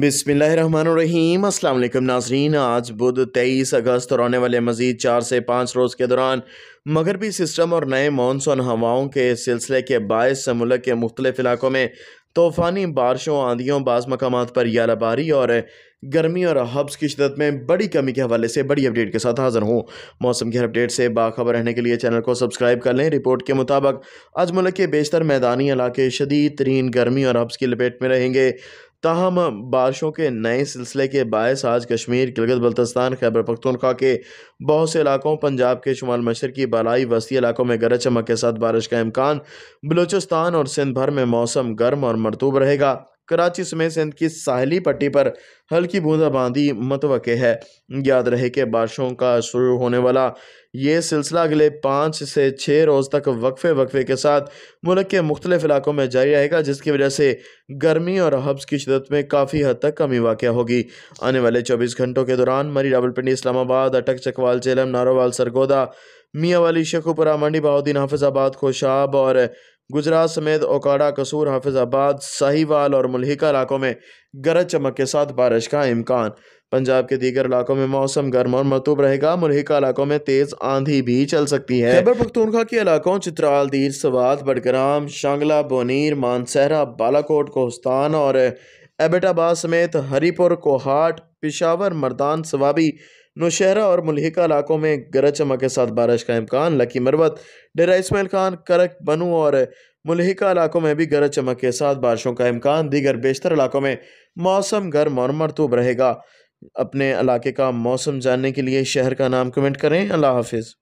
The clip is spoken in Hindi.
बिसमीम अल्लाम नाजरीन आज बुध तेईस अगस्त और आने वाले मज़ीद चार से पाँच रोज़ के दौरान मगरबी सिस्टम और नए मानसून हवाओं के सिलसिले के बायस मुल्क के मुख्तलिफ़ इलाकों में तूफ़ानी बारिशों आंधियों बाज़ मकाम पर यालाबारी और गर्मी और हब्स की शदत में बड़ी कमी के हवाले से बड़ी अपडेट के साथ हाजिर हूँ मौसम की हर अपडेट से बाखबर रहने के लिए चैनल को सब्सक्राइब कर लें रिपोर्ट के मुताबिक आज मुल्क के बेशतर मैदानी इलाके शदीद तरीन गर्मी और हब्स की लपेट में रहेंगे तहम बारिशों के नए सिलसिले के बायस आज कश्मीर गिलगित बल्तिस्तान खैबर पख्तनख्वा के बहुत से इलाकों पंजाब के शुमाल मशर की बालाई वस्ती इलाकों में गरज चमक के साथ बारिश का इम्कान बलूचिस्तान और सिंध भर में मौसम गर्म और मरतूब रहेगा कराची समेत सिंध की साहली पट्टी पर हल्की बूंदाबांदी मतवक़ है याद रहे कि बारिशों का शुरू होने वाला ये सिलसिला अगले पाँच से छः रोज़ तक वक्फे वक्फे के साथ मुल्क के मुख्तलिफ इलाकों में जारी रहेगा जिसकी वजह से गर्मी और हब्स की शदत में काफ़ी हद तक कमी वाक़ होगी आने वाले चौबीस घंटों के दौरान मरी रावलपिंडी इस्लामाबाद अटक चकवाल चेलम नारोवाल सरगोदा मियाँ वाली शेखुपुरा मंडी बहाउद्दीन हाफिजाबाद खोशाब और गुजरात समेत ओकाड़ा कसूर हाफिजाबाद साहिवाल और मल्हिका इलाकों में गरज चमक के साथ बारिश का इम्कान पंजाब के दीगर इलाकों में मौसम गर्म और मतूब रहेगा मुल्हिका इलाकों में तेज आंधी भी चल सकती है खैबर पख्तूनखा के इलाकों चित्राल दीर सवात बडग्राम शांगला बोनीर मानसहरा बालाकोट कोहस्तान और एबेटाबाद समेत हरीपुर कोहाट पिशावर मर्दान सवाबी नौशहरा और मुलहिका इलाकों में गरज चमक के साथ बारिश का इम्कान लकी मरवत डेरा इसमाइल खान करक बनू और मलहिका इलाकों में भी गरज चमक के साथ बारिशों का इम्कान दीगर बेशतर इलाकों में मौसम गर्म और मरतूब रहेगा अपने इलाके का मौसम जानने के लिए शहर का नाम कमेंट करें अल्लाह हाफिज़